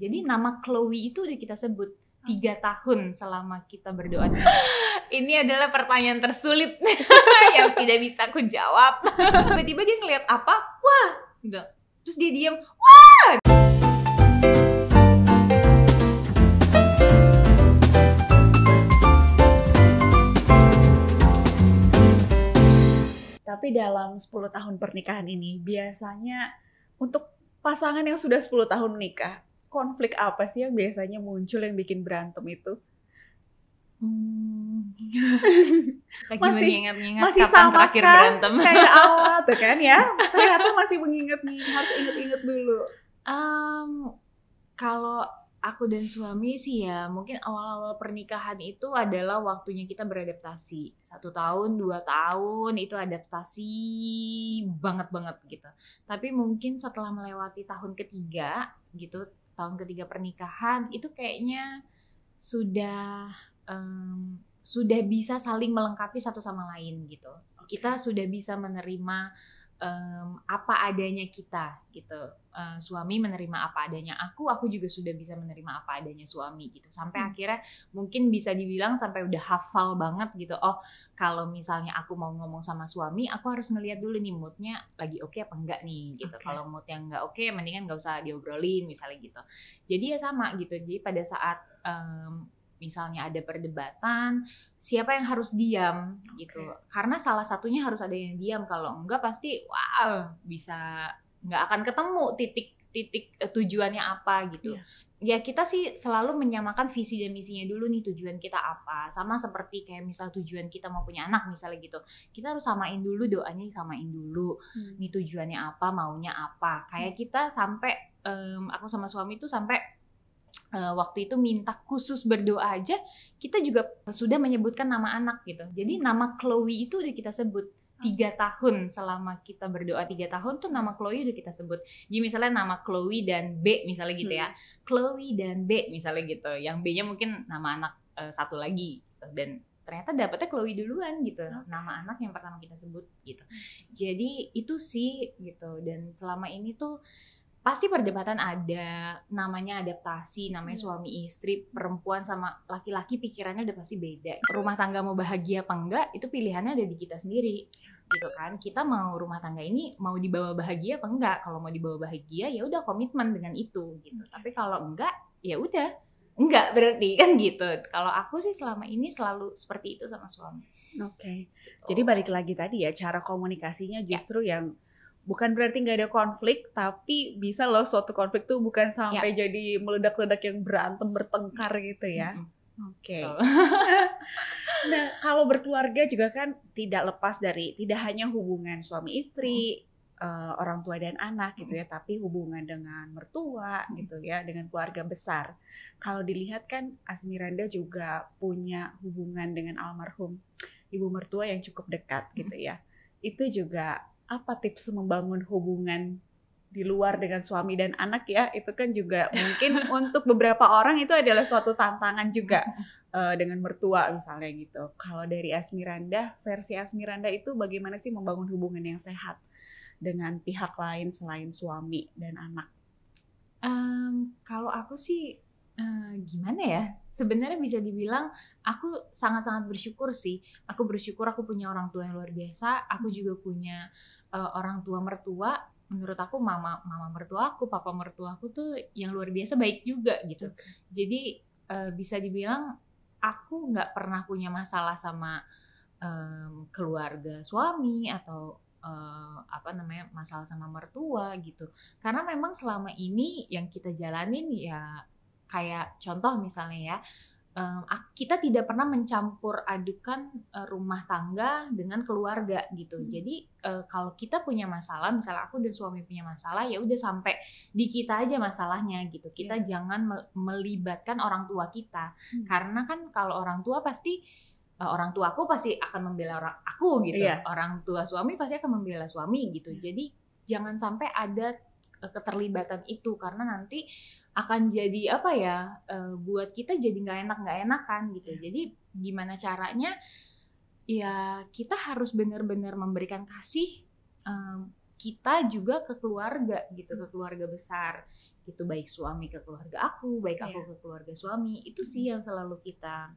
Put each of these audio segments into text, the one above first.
Jadi nama Chloe itu udah kita sebut tiga ah. tahun selama kita berdoa. Hmm. Ini adalah pertanyaan tersulit yang tidak bisa aku jawab. Tiba-tiba dia ngeliat apa? Wah, enggak. Terus dia diam. Wah. Tapi dalam 10 tahun pernikahan ini biasanya untuk pasangan yang sudah 10 tahun menikah konflik apa sih yang biasanya muncul yang bikin berantem itu? Hmm. Lagi masih mengingat-ingat masih kapan sama terakhir kan? berantem. Kayak awal tuh kan ya. Ternyata masih mengingat nih, harus inget-inget dulu. Um, kalau aku dan suami sih ya mungkin awal-awal pernikahan itu adalah waktunya kita beradaptasi satu tahun dua tahun itu adaptasi banget banget gitu tapi mungkin setelah melewati tahun ketiga gitu tahun ketiga pernikahan itu kayaknya sudah um, sudah bisa saling melengkapi satu sama lain gitu. Kita sudah bisa menerima um, apa adanya kita gitu. Eh, suami menerima apa adanya aku, aku juga sudah bisa menerima apa adanya suami gitu. Sampai hmm. akhirnya mungkin bisa dibilang sampai udah hafal banget gitu. Oh, kalau misalnya aku mau ngomong sama suami, aku harus ngelihat dulu nih moodnya lagi oke okay apa enggak nih gitu. Okay. Kalau mood yang enggak oke, okay, mendingan nggak usah diobrolin misalnya gitu. Jadi ya sama gitu. Jadi pada saat um, misalnya ada perdebatan siapa yang harus diam gitu karena salah satunya harus ada yang diam kalau enggak pasti wow bisa nggak akan ketemu titik titik eh, tujuannya apa gitu. Yeah. Ya kita sih selalu menyamakan visi dan misinya dulu nih tujuan kita apa. Sama seperti kayak misal tujuan kita mau punya anak misalnya gitu. Kita harus samain dulu doanya samain dulu. Hmm. Nih tujuannya apa, maunya apa. Kayak hmm. kita sampai um, aku sama suami itu sampai eh, waktu itu minta khusus berdoa aja, kita juga sudah menyebutkan nama anak gitu. Jadi nama Chloe itu udah kita sebut tiga tahun selama kita berdoa tiga tahun tuh nama Chloe udah kita sebut jadi misalnya nama Chloe dan B misalnya gitu ya hmm. Chloe dan B misalnya gitu yang B-nya mungkin nama anak uh, satu lagi gitu. dan ternyata dapetnya Chloe duluan gitu okay. nama anak yang pertama kita sebut gitu jadi itu sih gitu dan selama ini tuh pasti perdebatan ada namanya adaptasi namanya hmm. suami istri perempuan sama laki-laki pikirannya udah pasti beda rumah tangga mau bahagia apa enggak itu pilihannya ada di kita sendiri gitu kan kita mau rumah tangga ini mau dibawa bahagia apa enggak kalau mau dibawa bahagia ya udah komitmen dengan itu gitu iya. tapi kalau enggak ya udah enggak berarti kan gitu kalau aku sih selama ini selalu seperti itu sama suami oke okay. gitu. jadi balik lagi tadi ya cara komunikasinya ya. justru ya. yang bukan berarti nggak ada konflik tapi bisa loh suatu konflik tuh bukan ya. sampai ya. jadi meledak-ledak yang berantem bertengkar gitu ya mm -hmm Oke. Okay. nah, kalau berkeluarga juga kan tidak lepas dari tidak hanya hubungan suami istri, hmm. uh, orang tua dan anak gitu ya, hmm. tapi hubungan dengan mertua hmm. gitu ya, dengan keluarga besar. Kalau dilihat kan Asmiranda juga punya hubungan dengan almarhum ibu mertua yang cukup dekat gitu ya. Itu juga apa tips membangun hubungan di luar dengan suami dan anak ya itu kan juga mungkin untuk beberapa orang itu adalah suatu tantangan juga uh, dengan mertua misalnya gitu. Kalau dari Asmiranda, versi Asmiranda itu bagaimana sih membangun hubungan yang sehat dengan pihak lain selain suami dan anak? Um, kalau aku sih uh, gimana ya sebenarnya bisa dibilang aku sangat-sangat bersyukur sih aku bersyukur aku punya orang tua yang luar biasa aku juga punya uh, orang tua mertua menurut aku mama mama mertua aku papa mertua aku tuh yang luar biasa baik juga gitu jadi uh, bisa dibilang aku nggak pernah punya masalah sama um, keluarga suami atau uh, apa namanya masalah sama mertua gitu karena memang selama ini yang kita jalanin ya kayak contoh misalnya ya uh, kita tidak pernah mencampur adukan uh, rumah tangga dengan keluarga gitu. Hmm. Jadi uh, kalau kita punya masalah, misalnya aku dan suami punya masalah, ya udah sampai di kita aja masalahnya gitu. Iya. Kita yeah. jangan melibatkan orang tua kita hmm. karena kan kalau orang tua pasti eh, orang tua aku pasti akan membela orang aku gitu. Iya. Orang tua suami pasti akan membela suami gitu. Iya. Jadi jangan sampai ada keterlibatan itu karena nanti akan jadi apa ya uh, buat kita jadi nggak enak nggak enakan gitu iya. jadi gimana caranya ya kita harus benar-benar memberikan kasih um, kita juga ke keluarga gitu ke keluarga besar gitu baik suami ke keluarga aku baik aku yeah. ke keluarga suami itu sih yang selalu kita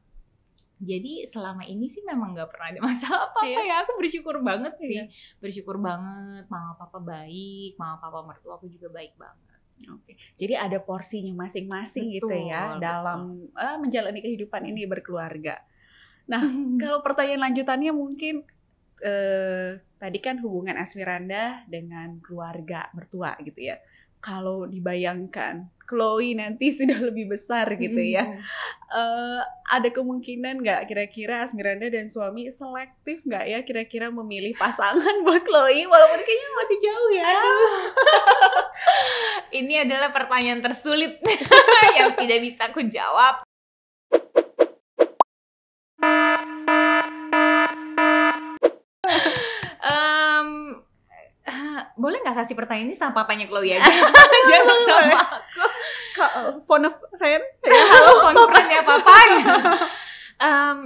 jadi selama ini sih memang nggak pernah ada masalah apa apa iya. yeah. ya aku bersyukur banget iya. sih yeah. bersyukur banget mama papa baik mama papa mertua aku juga baik banget Oke, jadi ada porsinya masing-masing gitu ya betul. dalam uh, menjalani kehidupan ini berkeluarga. Nah, kalau pertanyaan lanjutannya mungkin eh, tadi kan hubungan Asmiranda dengan keluarga mertua gitu ya kalau dibayangkan Chloe nanti sudah lebih besar gitu ya. Hmm. Uh, ada kemungkinan nggak kira-kira Asmiranda dan suami selektif nggak ya kira-kira memilih pasangan buat Chloe walaupun kayaknya masih jauh ya. Ini adalah pertanyaan tersulit yang tidak bisa aku jawab. boleh nggak kasih pertanyaan ini sama papanya Chloe aja? Jangan sama aku. Ka, eh, phone of friend. Ya, halo phone friend ya papa. um,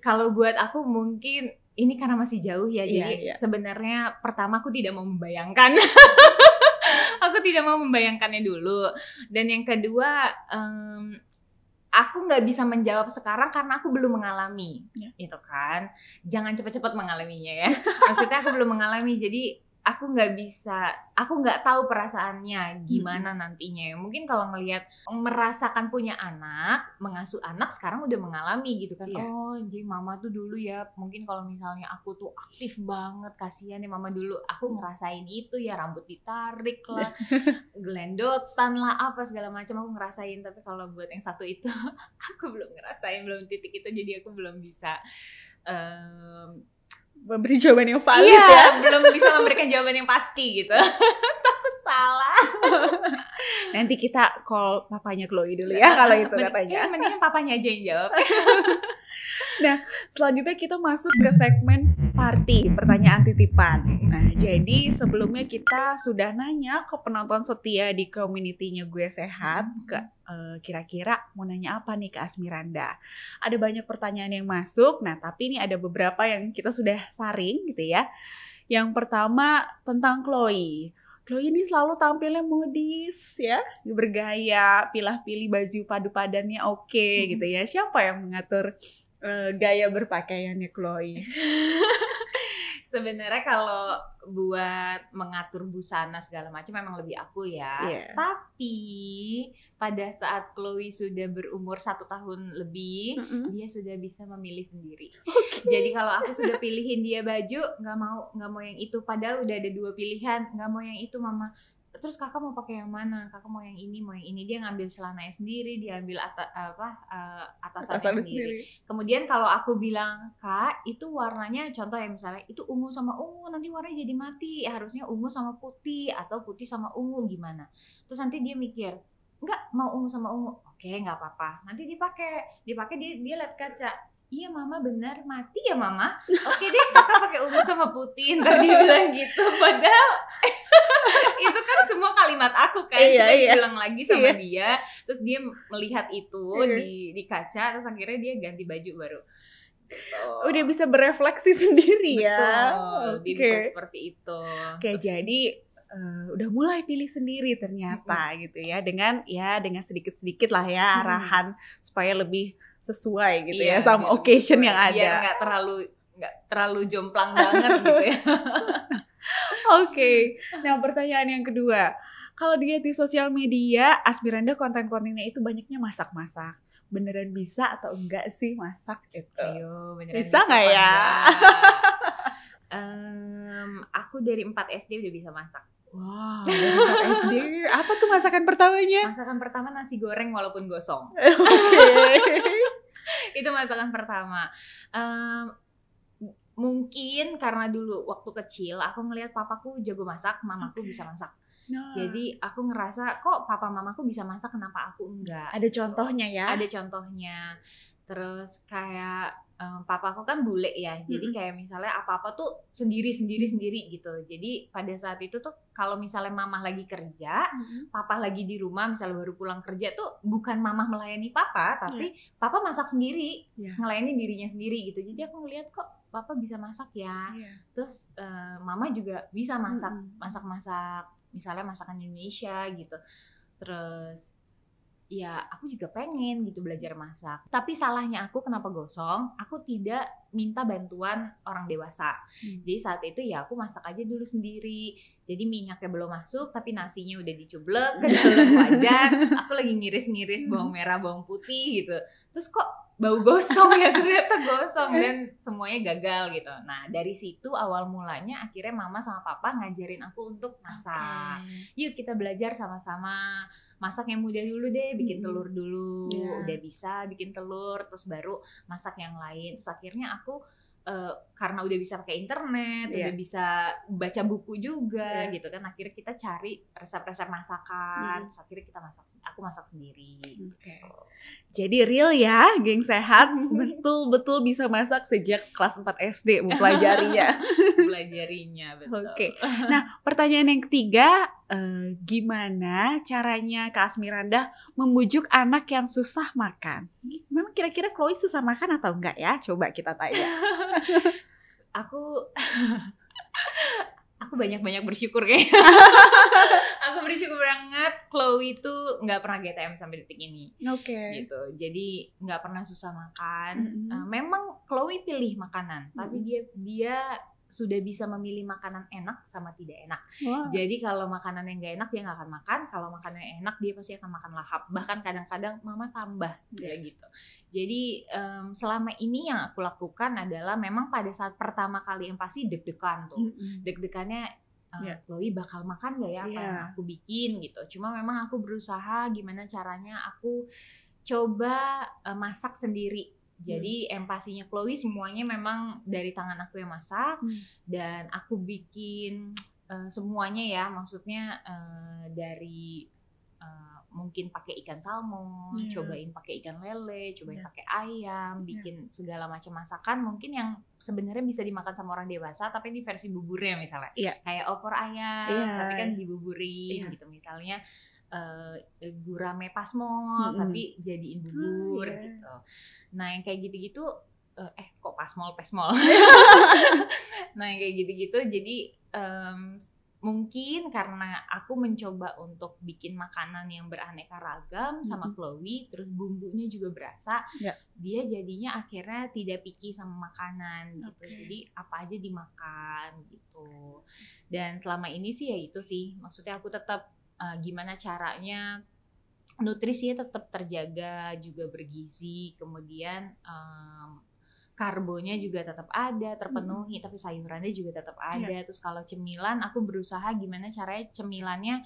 kalau buat aku mungkin ini karena masih jauh ya, yeah, jadi yeah. sebenarnya pertama aku tidak mau membayangkan. aku tidak mau membayangkannya dulu. Dan yang kedua, um, aku nggak bisa menjawab sekarang karena aku belum mengalami, ya. itu kan? Jangan cepat-cepat mengalaminya ya. Maksudnya aku belum mengalami, jadi aku nggak bisa aku nggak tahu perasaannya gimana hmm. nantinya mungkin kalau ngelihat merasakan punya anak mengasuh anak sekarang udah mengalami gitu kan yeah. oh jadi mama tuh dulu ya mungkin kalau misalnya aku tuh aktif banget kasihan ya mama dulu aku mm. ngerasain itu ya rambut ditarik lah gelendotan lah apa segala macam aku ngerasain tapi kalau buat yang satu itu aku belum ngerasain belum titik itu jadi aku belum bisa um, memberi jawaban yang valid iya, ya. belum bisa memberikan jawaban yang pasti gitu. Takut salah. Nanti kita call papanya Chloe dulu ya kalau itu katanya. Eh, mendingan papanya aja yang jawab. nah, selanjutnya kita masuk ke segmen party, hmm. pertanyaan titipan. Nah, hmm. jadi sebelumnya kita sudah nanya ke penonton setia di community Gue Sehat hmm. ke eh, kira-kira uh, mau nanya apa nih ke Asmiranda. Ada banyak pertanyaan yang masuk. Nah, tapi ini ada beberapa yang kita sudah saring gitu ya. Yang pertama tentang Chloe. Chloe ini selalu tampilnya modis ya, bergaya, pilih pilih baju padu padannya oke okay, -hmm. gitu ya. Siapa yang mengatur Eh, gaya berpakaiannya Chloe? Sebenarnya kalau buat mengatur busana segala macam memang lebih aku ya. Yeah. Tapi pada saat Chloe sudah berumur satu tahun lebih, mm -hmm. dia sudah bisa memilih sendiri. Okay. Jadi kalau aku sudah pilihin dia baju, nggak mau nggak mau yang itu. Padahal udah ada dua pilihan, nggak mau yang itu, mama terus kakak mau pakai yang mana kakak mau yang ini mau yang ini dia ngambil celananya sendiri dia iya. ambil ata, apa uh, atasannya Atasan sendiri. sendiri kemudian kalau aku bilang kak itu warnanya contoh ya misalnya itu ungu sama ungu nanti warnanya jadi mati harusnya ungu sama putih atau putih sama ungu gimana terus nanti dia mikir enggak mau ungu sama ungu oke nggak apa-apa nanti dipakai dipakai dia dia lihat kaca iya mama benar mati ya mama oke deh kakak pakai ungu sama putih ntar dia bilang gitu padahal itu kan semua kalimat aku kan iya, cuma iya. bilang lagi sama iya. dia terus dia melihat itu iya. di di kaca terus akhirnya dia ganti baju baru Oh. udah bisa berefleksi sendiri Betul, ya. Betul, okay. bisa seperti itu. Oke, okay, jadi uh, udah mulai pilih sendiri ternyata mm -hmm. gitu ya dengan ya dengan sedikit sedikit lah ya arahan mm. supaya lebih sesuai gitu yeah, ya iya, sama gitu, occasion yang ada. Biar nggak terlalu nggak terlalu jomplang banget gitu ya. Oke, okay. nah pertanyaan yang kedua, kalau dilihat di sosial media, aspiranda konten-kontennya itu banyaknya masak-masak. Beneran bisa atau enggak sih masak eh, oh, itu? Ayo, beneran bisa nggak ya? um, aku dari 4 SD udah bisa masak. Wow, SD. Apa tuh masakan pertamanya? Masakan pertama nasi goreng walaupun gosong. Oke. Okay. itu masakan pertama. Um, mungkin karena dulu waktu kecil aku ngelihat papaku jago masak, mamaku okay. bisa masak. No. Nah. Jadi aku ngerasa kok papa mamaku bisa masak kenapa aku enggak? Ada contohnya ya. Ada contohnya. Terus kayak um, papa aku kan bule ya. Mm-hmm. Jadi kayak misalnya apa-apa tuh sendiri-sendiri sendiri gitu. Jadi pada saat itu tuh kalau misalnya mama lagi kerja, mm-hmm. papa lagi di rumah misalnya baru pulang kerja tuh bukan mama melayani papa, tapi yeah. papa masak sendiri, yeah. ngelayani dirinya sendiri gitu. Jadi aku ngeliat kok papa bisa masak ya. Yeah. Terus uh, mama juga bisa masak, mm masak-masak misalnya masakan Indonesia gitu terus ya aku juga pengen gitu belajar masak. Tapi salahnya aku kenapa gosong, aku tidak minta bantuan orang dewasa. Hmm. Jadi saat itu ya aku masak aja dulu sendiri. Jadi minyaknya belum masuk tapi nasinya udah dicublek ke dalam wajan. aku lagi ngiris-ngiris bawang merah, bawang putih gitu. Terus kok bau gosong ya ternyata gosong dan semuanya gagal gitu. Nah dari situ awal mulanya akhirnya mama sama papa ngajarin aku untuk masak. Okay. Yuk kita belajar sama-sama masak yang mudah dulu deh, bikin hmm. telur dulu, yeah. udah bisa bikin telur, terus baru masak yang lain. Terus akhirnya aku Eh, karena udah bisa pakai internet, yeah. udah bisa baca buku juga yeah. gitu kan. Akhirnya kita cari resep-resep masakan, mm. terus akhirnya kita masak aku masak sendiri. Gitu. Okay. Jadi real ya, geng sehat betul-betul bisa masak sejak kelas 4 SD mempelajarinya. mempelajarinya betul. Oke. Okay. Nah, pertanyaan yang ketiga Eh, gimana caranya Kak Asmiranda membujuk anak yang susah makan. Memang kira-kira Chloe susah makan atau enggak ya? Coba kita tanya. aku aku banyak-banyak bersyukur kayak. aku bersyukur banget Chloe itu nggak pernah GTM sampai detik ini. Oke. Okay. Gitu. Jadi nggak pernah susah makan. Mm -hmm. uh, memang Chloe pilih makanan, mm -hmm. tapi dia dia sudah bisa memilih makanan enak sama tidak enak. Wow. Jadi kalau makanan yang gak enak dia nggak akan makan, kalau makanan yang enak dia pasti akan makan lahap. Bahkan kadang-kadang mama tambah yeah. kayak iya. gitu. Jadi um, selama ini yang aku lakukan adalah memang pada saat pertama kali yang pasti deg-degan tuh. Deg-degannya uh, eh, yeah. Loi bakal makan gak ya apa yeah. yang aku bikin gitu. Cuma memang aku berusaha gimana caranya aku coba uh, masak sendiri jadi hmm. empasinya Chloe semuanya memang dari tangan aku yang masak hmm. dan aku bikin uh, semuanya ya, maksudnya uh, dari uh, mungkin pakai ikan salmon, yeah. cobain pakai ikan lele, cobain yeah. pakai ayam, iya. bikin yeah. segala macam masakan mungkin yang sebenarnya bisa dimakan sama orang dewasa tapi ini versi buburnya misalnya. Yeah. Kayak opor ayam, yeah. tapi kan dibuburin yeah. gitu misalnya uh, gurame pasmo mm -hmm. tapi jadiin ah, bubur hmm, iya. yeah. gitu. Nah yang kayak gitu-gitu uh, eh kok pasmol pesmol. nah yang kayak gitu-gitu jadi um, mungkin karena aku mencoba untuk bikin makanan yang beraneka ragam sama mm -hmm. Chloe terus bumbunya juga berasa yeah. dia jadinya akhirnya tidak picky sama makanan okay. gitu jadi apa aja dimakan gitu dan selama ini sih ya itu sih maksudnya aku tetap uh, gimana caranya nutrisi tetap terjaga juga bergizi kemudian um, karbonya juga tetap ada terpenuhi hmm. tapi sayurannya juga tetap iya. ada yeah. terus kalau cemilan aku berusaha gimana caranya cemilannya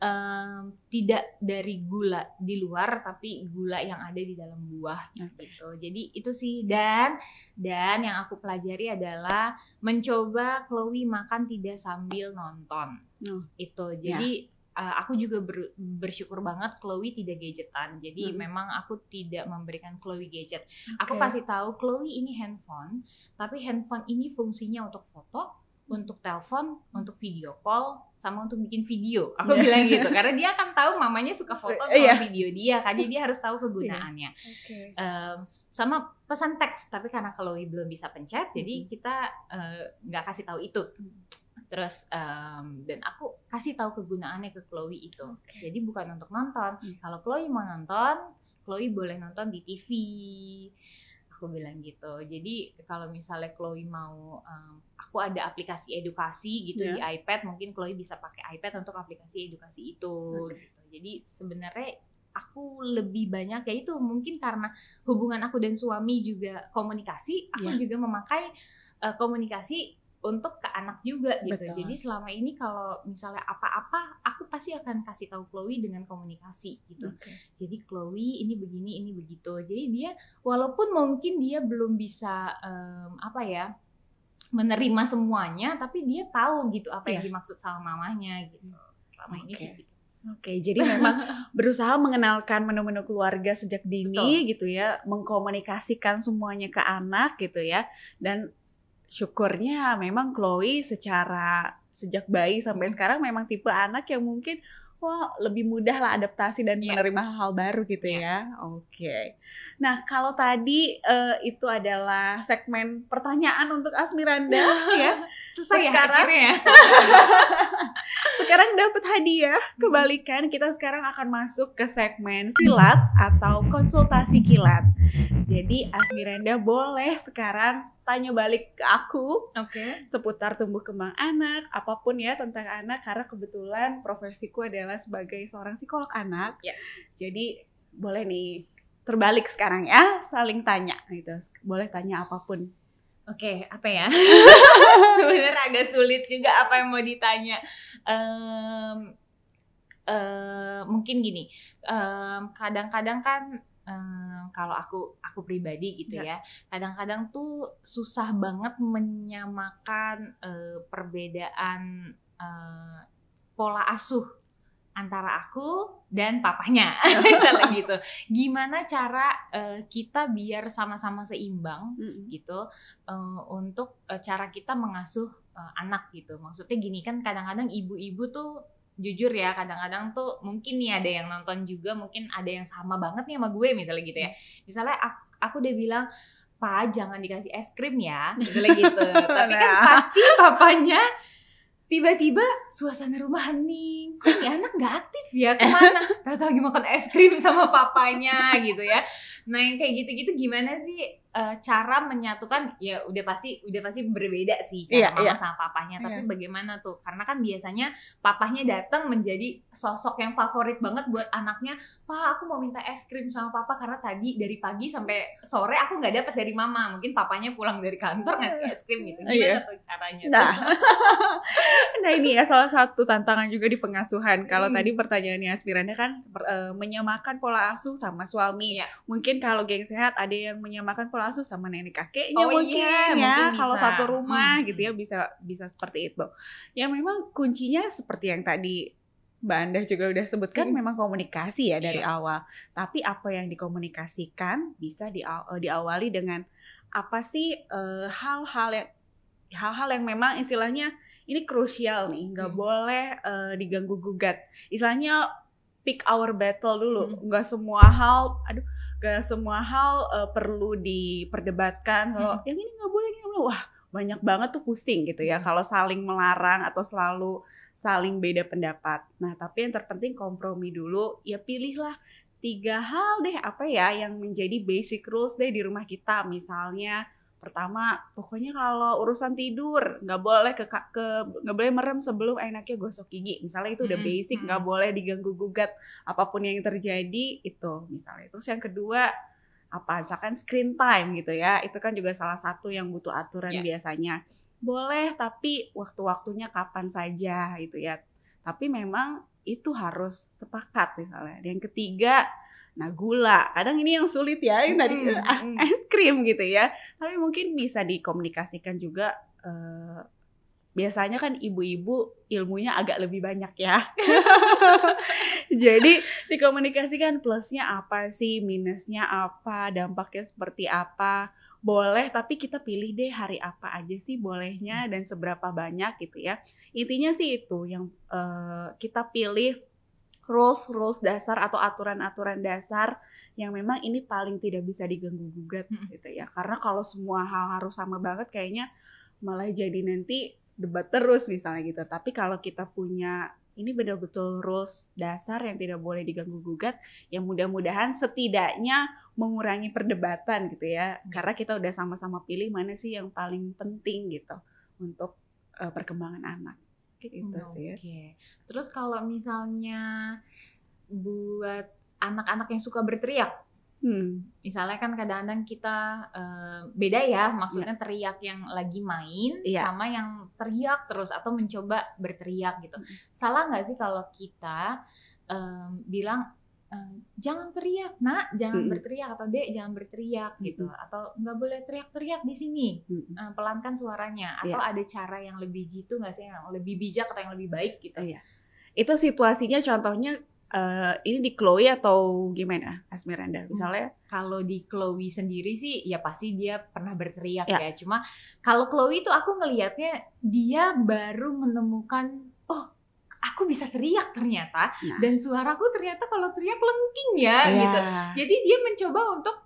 um, tidak dari gula di luar tapi gula yang ada di dalam buah okay. gitu jadi itu sih dan dan yang aku pelajari adalah mencoba Chloe makan tidak sambil nonton Oh. itu jadi ya uh, aku juga ber, bersyukur banget Chloe tidak gadgetan. Jadi hmm. memang aku tidak memberikan Chloe gadget. Okay. Aku pasti tahu Chloe ini handphone, tapi handphone ini fungsinya untuk foto, untuk telepon, untuk video call, sama untuk bikin video. Aku yeah. bilang gitu karena dia akan tahu mamanya suka foto atau yeah. video dia, kan jadi dia harus tahu iya. kegunaannya. Yeah. Okay. Um, sama pesan teks, tapi karena Chloe belum bisa pencet, -hmm. jadi kita eh, nggak uh, kasih tahu itu. -hmm terus um, dan aku kasih tahu kegunaannya ke Chloe itu okay. jadi bukan untuk nonton hmm. kalau Chloe mau nonton Chloe boleh nonton di TV aku bilang gitu jadi kalau misalnya Chloe mau um, aku ada aplikasi edukasi gitu yeah. di ya. iPad mungkin Chloe bisa pakai iPad untuk aplikasi edukasi itu okay. gitu jadi sebenarnya aku lebih banyak ya itu mungkin karena hubungan aku dan suami juga komunikasi aku yeah. juga memakai uh, komunikasi untuk ke anak juga gitu. Betul. Jadi selama ini kalau misalnya apa-apa aku pasti akan kasih tahu Chloe dengan komunikasi gitu. Okay. Jadi Chloe ini begini ini begitu. Jadi dia walaupun mungkin dia belum bisa um, apa ya menerima semuanya tapi dia tahu gitu apa yeah. yang iya. dimaksud sama mamanya gitu. Hmm. Selama okay. ini sih gitu. Oke, jadi memang berusaha mengenalkan menu-menu keluarga sejak dini Betul. gitu ya, mengkomunikasikan semuanya ke anak gitu ya, dan syukurnya memang Chloe secara sejak bayi sampai sekarang memang tipe anak yang mungkin wah lebih mudah lah adaptasi dan yeah. menerima hal-hal baru gitu yeah. ya. Oke. Okay. Nah kalau tadi uh, itu adalah segmen pertanyaan untuk Asmiranda ya. Selesai ya sekarang, ya Sekarang dapat hadiah. Kebalikan kita sekarang akan masuk ke segmen silat atau konsultasi kilat. Jadi Asmiranda boleh sekarang tanya balik ke aku okay. seputar tumbuh kembang anak, apapun ya tentang anak karena kebetulan profesiku adalah sebagai seorang psikolog anak. Yeah. Jadi boleh nih terbalik sekarang ya, saling tanya gitu. Boleh tanya apapun. Oke, okay, apa ya? Sebenarnya agak sulit juga apa yang mau ditanya. Um, uh, mungkin gini, kadang kadang-kadang kan um, kalau aku aku pribadi gitu ya, ya kadang-kadang tuh susah banget menyamakan uh, perbedaan uh, pola asuh antara aku dan papanya misalnya gitu gimana cara uh, kita biar sama-sama seimbang mm -hmm. gitu uh, untuk uh, cara kita mengasuh uh, anak gitu maksudnya gini kan kadang-kadang ibu-ibu tuh jujur ya kadang-kadang tuh mungkin nih ada yang nonton juga mungkin ada yang sama banget nih sama gue misalnya gitu ya misalnya aku, aku udah bilang pak jangan dikasih es krim ya misalnya gitu tapi kan nah. pasti papanya tiba-tiba suasana rumah hening kok kan nih ya, anak nggak aktif ya kemana ternyata lagi makan es krim sama papanya gitu ya nah yang kayak gitu-gitu gimana sih uh, cara menyatukan ya udah pasti udah pasti berbeda sih cara yeah, mama yeah. sama papanya tapi yeah. bagaimana tuh karena kan biasanya papahnya datang menjadi sosok yang favorit banget buat anaknya pak aku mau minta es krim sama papa karena tadi dari pagi sampai sore aku nggak dapet dari mama mungkin papanya pulang dari kantor ngasih iya. es krim gitu iya. gimana yeah. tuh caranya nah. nah ini ya salah satu tantangan juga di pengas pengasuhan. Kalau hmm. tadi pertanyaannya aspirannya kan uh, menyamakan pola asuh sama suami. Ya. Mungkin kalau geng sehat ada yang menyamakan pola asuh sama nenek kakeknya oh, mungkin iya, ya. Mungkin bisa. kalau satu rumah hmm. gitu hmm. ya bisa bisa seperti itu. Ya memang kuncinya seperti yang tadi Mbak Anda juga udah sebutkan hmm. memang komunikasi ya dari yeah. awal. Tapi apa yang dikomunikasikan bisa di, eh, diawali dengan apa sih eh, hal-hal uh, yang hal-hal yang memang istilahnya ini krusial nih nggak hmm. boleh uh, diganggu gugat istilahnya pick our battle dulu hmm. nggak hmm. semua hal aduh nggak semua hal uh, perlu diperdebatkan kalau hmm. yang ini nggak boleh yang ini wah banyak banget tuh pusing gitu ya hmm. kalau saling melarang atau selalu saling beda pendapat. Nah, tapi yang terpenting kompromi dulu, ya pilihlah tiga hal deh apa ya yang menjadi basic rules deh di rumah kita misalnya pertama pokoknya kalau urusan tidur nggak boleh ke ke nggak boleh merem sebelum enaknya gosok gigi misalnya itu udah hmm, basic nggak hmm. boleh diganggu gugat apapun yang terjadi itu misalnya terus yang kedua apa misalkan screen time gitu ya itu kan juga salah satu yang butuh aturan yeah. biasanya boleh tapi waktu-waktunya kapan saja gitu ya tapi memang itu harus sepakat misalnya yang ketiga Nah, gula kadang ini yang sulit ya, yang tadi hmm, es krim gitu ya. Tapi mungkin bisa dikomunikasikan juga eh, biasanya kan ibu-ibu ilmunya agak lebih banyak ya. Jadi dikomunikasikan plusnya apa sih, minusnya apa, dampaknya seperti apa. Boleh, tapi kita pilih deh hari apa aja sih bolehnya mm. dan seberapa banyak gitu ya. Intinya sih itu yang uh, kita pilih rules rules dasar atau aturan-aturan dasar yang memang ini paling tidak bisa diganggu gugat hmm. gitu ya karena kalau semua hal harus sama banget kayaknya malah jadi nanti debat terus misalnya gitu tapi kalau kita punya ini betul-betul rules dasar yang tidak boleh diganggu gugat yang mudah-mudahan setidaknya mengurangi perdebatan gitu ya hmm. karena kita udah sama-sama pilih mana sih yang paling penting gitu untuk uh, perkembangan anak sakit itu hmm, sih. Oke. Terus kalau misalnya buat anak-anak yang suka berteriak, Hmm. Misalnya kan kadang-kadang kita uh, beda ya maksudnya yeah. teriak yang lagi main yeah. sama yang teriak terus atau mencoba berteriak gitu. Hmm. Salah nggak sih kalau kita um, bilang Eh, jangan teriak nak jangan -hmm. berteriak atau dek jangan berteriak -hmm. gitu atau nggak boleh teriak-teriak di sini -hmm. uh, pelankan suaranya atau yeah. ada cara yang lebih jitu nggak sih yang lebih bijak atau yang lebih baik gitu ya yeah. itu situasinya contohnya Uh, ini di Chloe atau gimana Asmiranda hmm. misalnya kalau di Chloe sendiri sih ya pasti dia pernah berteriak yeah. ya cuma kalau Chloe itu aku ngelihatnya dia baru menemukan oh aku bisa teriak ternyata nah. dan suaraku ternyata kalau teriak lengking ya yeah. gitu. Jadi dia mencoba untuk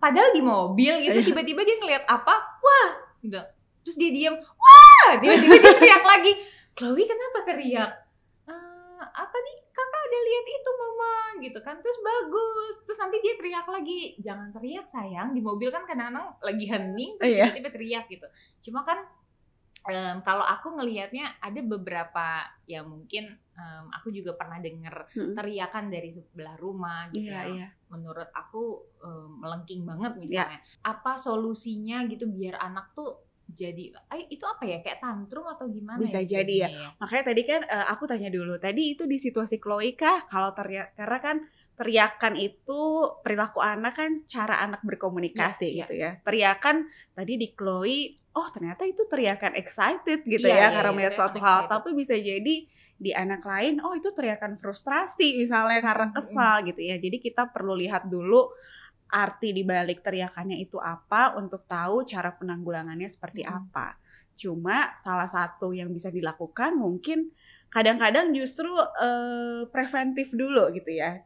padahal di mobil gitu iya. tiba-tiba dia ngelihat apa, wah gitu. Terus dia diam, wah tiba-tiba dia teriak lagi. Chloe kenapa teriak? Uh, apa nih kakak ada lihat itu mama gitu kan terus bagus terus nanti dia teriak lagi jangan teriak sayang di mobil kan kadang-kadang lagi hening terus iya. tiba-tiba teriak gitu cuma kan um, kalau aku ngelihatnya ada beberapa ya mungkin um, aku juga pernah dengar hmm. teriakan dari sebelah rumah gitu yeah, ya. Yeah. Menurut aku um, melengking banget ya. misalnya. Yeah. Apa solusinya gitu biar anak tuh jadi eh, itu apa ya kayak tantrum atau gimana bisa ya, jadi ya, ya? makanya tadi kan uh, aku tanya dulu tadi itu di situasi Chloe kah kalau teriak karena kan teriakan itu perilaku anak kan cara anak berkomunikasi yeah, iya. gitu yeah. ya. Teriakan tadi di Chloe, oh ternyata itu teriakan excited gitu yeah, ya yeah, karena yeah, melihat suatu hal, excited. tapi bisa jadi di anak lain oh itu teriakan frustrasi misalnya karena kesal mm. gitu ya. Jadi kita perlu lihat dulu arti di balik teriakannya itu apa untuk tahu cara penanggulangannya seperti hmm. apa. Cuma salah satu yang bisa dilakukan mungkin kadang-kadang justru uh, preventif dulu gitu ya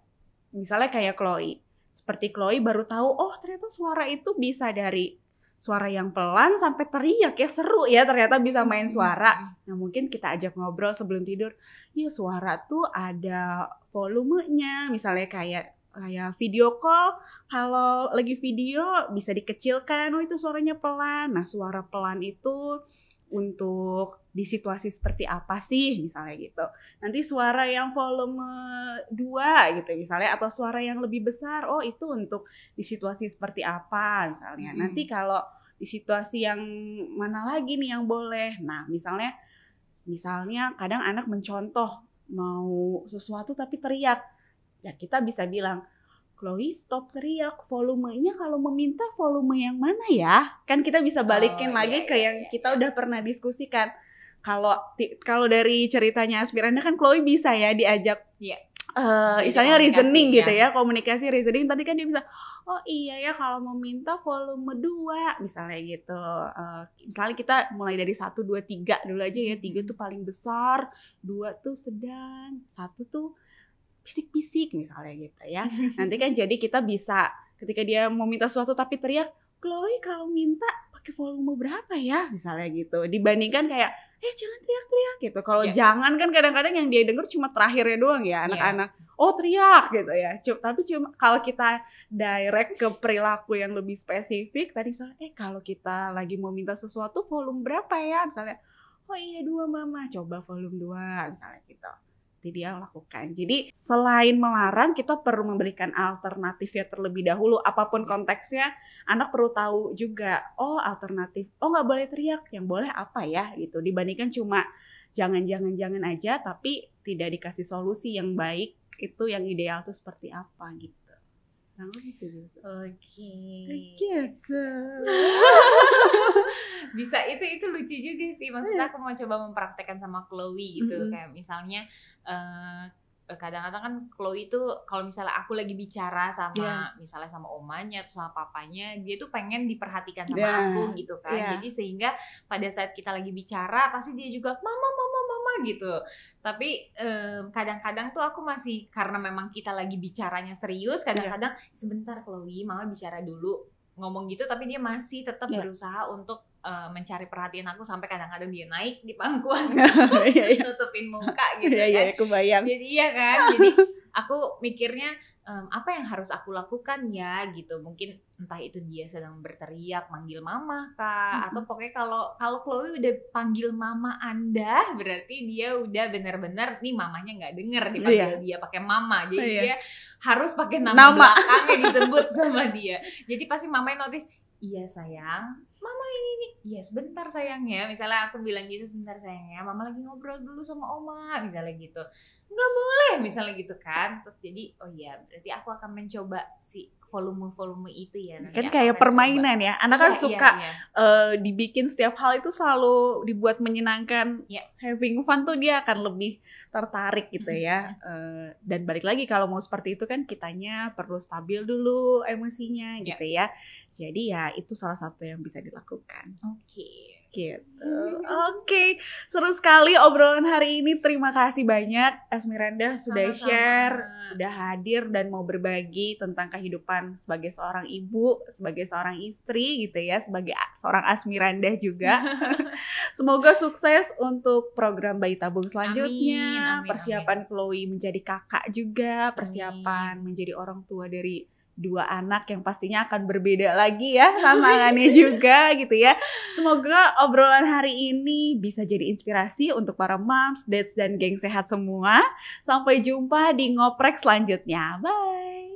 misalnya kayak Chloe seperti Chloe baru tahu oh ternyata suara itu bisa dari suara yang pelan sampai teriak ya seru ya ternyata bisa main suara. Nah mungkin kita ajak ngobrol sebelum tidur. Ya suara tuh ada volumenya misalnya kayak kayak video call kalau lagi video bisa dikecilkan oh itu suaranya pelan. Nah suara pelan itu untuk di situasi seperti apa sih misalnya gitu. Nanti suara yang volume 2 gitu misalnya atau suara yang lebih besar oh itu untuk di situasi seperti apa misalnya. Hmm. Nanti kalau di situasi yang mana lagi nih yang boleh. Nah, misalnya misalnya kadang anak mencontoh mau sesuatu tapi teriak. Ya kita bisa bilang Chloe stop teriak volumenya kalau meminta volume yang mana ya kan kita bisa ah, balikin oh, lagi iya, ke yang iya, kita udah pernah diskusikan kalau kalau dari ceritanya Aspiranda kan Chloe bisa ya diajak iya. Uh, misalnya reasoning gitu iya. ya komunikasi reasoning tadi kan dia bisa oh iya ya kalau meminta volume dua misalnya gitu uh, misalnya kita mulai dari satu dua tiga dulu aja ya tiga mm-hmm. tuh paling besar dua tuh sedang satu tuh bisik-bisik misalnya gitu ya. Nanti kan jadi kita bisa ketika dia mau minta sesuatu tapi teriak, Chloe kalau minta pakai volume berapa ya misalnya gitu. Dibandingkan kayak eh jangan teriak-teriak gitu. Kalau yeah. jangan kan kadang-kadang yang dia denger cuma terakhirnya doang ya iya. anak-anak. Yeah. Oh teriak gitu ya. Cuk, tapi cuma kalau kita direct ke perilaku yang lebih spesifik tadi misalnya eh kalau kita lagi mau minta sesuatu volume berapa ya misalnya. Oh iya dua mama coba volume dua misalnya gitu seperti dia lakukan. Jadi selain melarang, kita perlu memberikan alternatif ya terlebih dahulu. Apapun iya. konteksnya, anak perlu tahu juga. Oh alternatif, oh nggak boleh teriak, yang boleh apa ya gitu. Dibandingkan cuma jangan-jangan-jangan aja, tapi tidak dikasih solusi yang baik itu yang ideal tuh seperti apa gitu. 何を見せる gitu. Oke. Gitu. Bisa itu itu lucu juga sih. Maksudnya iya. aku mau coba mempraktekkan sama Chloe gitu mm -hmm. kayak misalnya uh, kadang-kadang kan Chloe itu kalau misalnya aku lagi bicara sama yeah. misalnya sama omanya atau sama papanya dia tuh pengen diperhatikan sama yeah. aku gitu kan yeah. jadi sehingga pada saat kita lagi bicara pasti dia juga mama mama gitu tapi kadang kadang-kadang tuh aku masih karena memang kita lagi bicaranya serius iya. kadang-kadang yeah. sebentar Chloe mama bicara dulu ngomong gitu tapi dia masih tetap yeah. berusaha untuk uh, mencari perhatian aku sampai kadang-kadang dia naik di pangkuan iya, iya, tutupin muka gitu yeah, kan. Iya, yeah, bayang. Jadi ya kan. Jadi aku mikirnya um, apa yang harus aku lakukan ya gitu. Mungkin entah itu dia sedang berteriak manggil mama kak hmm atau pokoknya kalau kalau Chloe udah panggil mama anda berarti dia udah benar-benar nih mamanya nggak denger iya. dipanggil yeah. dia pakai mama jadi yeah. dia harus pakai nama, nama. belakangnya disebut sama dia jadi pasti mamanya notice iya sayang mama ini nih iya sebentar sayangnya misalnya aku bilang gitu sebentar sayangnya mama lagi ngobrol dulu sama oma misalnya gitu nggak boleh misalnya gitu kan terus jadi oh iya berarti aku akan mencoba si volume-volume itu ya nanti kan kayak permainan coba. ya anak kan iya, suka iya, iya. Uh, dibikin setiap hal itu selalu dibuat menyenangkan yeah. having fun tuh dia akan lebih tertarik gitu ya uh, dan balik lagi kalau mau seperti itu kan kitanya perlu stabil dulu emosinya iya. gitu ya jadi ya itu salah satu yang bisa dilakukan oke okay gitu. Oke, okay. seru sekali obrolan hari ini. Terima kasih banyak Asmiranda sudah Sama-sama. share, sudah hadir dan mau berbagi tentang kehidupan sebagai seorang ibu, sebagai seorang istri gitu ya, sebagai seorang Asmiranda juga. Semoga sukses untuk program bayi tabung selanjutnya, amin, amin, persiapan amin. Chloe menjadi kakak juga, persiapan amin. menjadi orang tua dari dua anak yang pastinya akan berbeda lagi ya tantangannya juga gitu ya. Semoga obrolan hari ini bisa jadi inspirasi untuk para moms, dads dan geng sehat semua. Sampai jumpa di ngoprek selanjutnya. Bye.